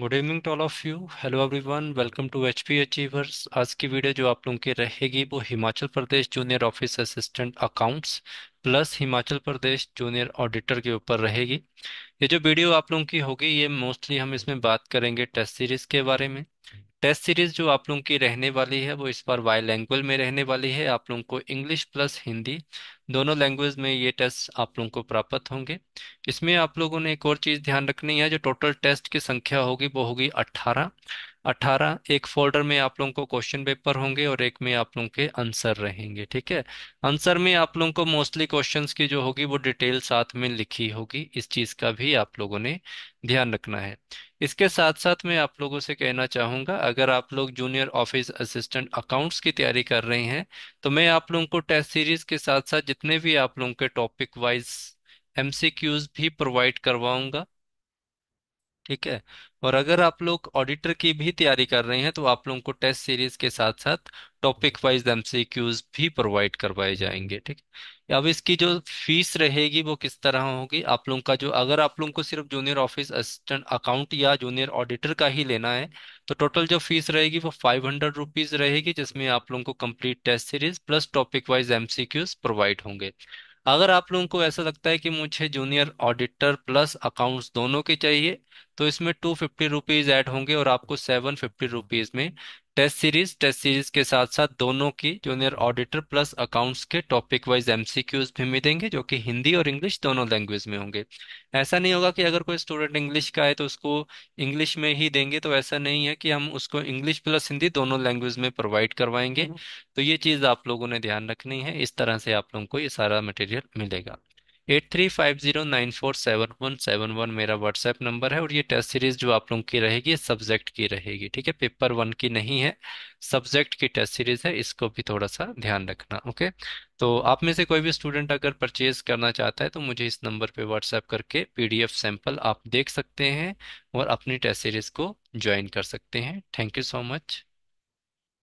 Good evening to all of you hello everyone welcome to H P achievers आज की video जो आप लोगों की रहेगी वो Himachal Pradesh junior office assistant accounts plus Himachal Pradesh junior auditor के ऊपर रहेगी ये जो वीडियो आप लोगों की होगी ये मोस्टली हम इसमें बात करेंगे टेस्ट सीरीज के बारे में टेस्ट सीरीज जो आप लोगों की रहने वाली है वो इस बार वाई लैंग्वेज में रहने वाली है आप लोगों को इंग्लिश प्लस हिंदी दोनों लैंग्वेज में ये टेस्ट आप लोगों को प्राप्त होंगे इसमें आप लोगों ने एक और चीज़ ध्यान रखनी है जो टोटल टेस्ट की संख्या होगी वो होगी अट्ठारह अट्ठारह एक फोल्डर में आप लोगों को क्वेश्चन पेपर होंगे और एक में आप लोगों के आंसर रहेंगे ठीक है आंसर में आप लोगों को मोस्टली क्वेश्चंस की जो होगी वो डिटेल साथ में लिखी होगी इस चीज़ का भी आप लोगों ने ध्यान रखना है इसके साथ साथ मैं आप लोगों से कहना चाहूँगा अगर आप लोग जूनियर ऑफिस असिस्टेंट अकाउंट्स की तैयारी कर रहे हैं तो मैं आप लोगों को टेस्ट सीरीज के साथ साथ जितने भी आप लोगों के टॉपिक वाइज एमसीक्यूज भी प्रोवाइड करवाऊंगा ठीक है और अगर आप लोग ऑडिटर की भी तैयारी कर रहे हैं तो आप लोगों को टेस्ट सीरीज के साथ साथ टॉपिक वाइज एमसीक्यूज भी प्रोवाइड करवाए जाएंगे ठीक है अब इसकी जो फीस रहेगी वो किस तरह होगी आप लोगों का जो अगर आप लोगों को सिर्फ जूनियर ऑफिस असिस्टेंट अकाउंट या जूनियर ऑडिटर का ही लेना है तो टोटल जो फीस रहेगी वो फाइव हंड्रेड रुपीज रहेगी जिसमें आप लोगों को complete test series plus topic wise MCQs provide होंगे अगर आप लोगों को ऐसा लगता है कि मुझे जूनियर ऑडिटर प्लस अकाउंट्स दोनों के चाहिए तो इसमें टू फिफ्टी रुपीज ऐड होंगे और आपको सेवन फिफ्टी रुपीज में टेस्ट सीरीज टेस्ट सीरीज के साथ साथ दोनों की जूनियर ऑडिटर प्लस अकाउंट्स के टॉपिक वाइज एमसीक्यूज भी मिलेंगे जो कि हिंदी और इंग्लिश दोनों लैंग्वेज में होंगे ऐसा नहीं होगा कि अगर कोई स्टूडेंट इंग्लिश का है तो उसको इंग्लिश में ही देंगे तो ऐसा नहीं है कि हम उसको इंग्लिश प्लस हिंदी दोनों लैंग्वेज में प्रोवाइड करवाएंगे हम्म। तो ये चीज़ आप लोगों ने ध्यान रखनी है इस तरह से आप लोगों को ये सारा मटेरियल मिलेगा eight three five zero nine four seven one seven one मेरा व्हाट्सएप नंबर है और ये टेस्ट सीरीज जो आप लोगों की रहेगी सब्जेक्ट की रहेगी ठीक है पेपर वन की नहीं है सब्जेक्ट की टेस्ट सीरीज है इसको भी थोड़ा सा ध्यान रखना ओके तो आप में से कोई भी स्टूडेंट अगर परचेज करना चाहता है तो मुझे इस नंबर पे व्हाट्सएप करके पीडीएफ सैंपल आप देख सकते हैं और अपनी टेस्ट सीरीज को ज्वाइन कर सकते हैं थैंक यू सो मच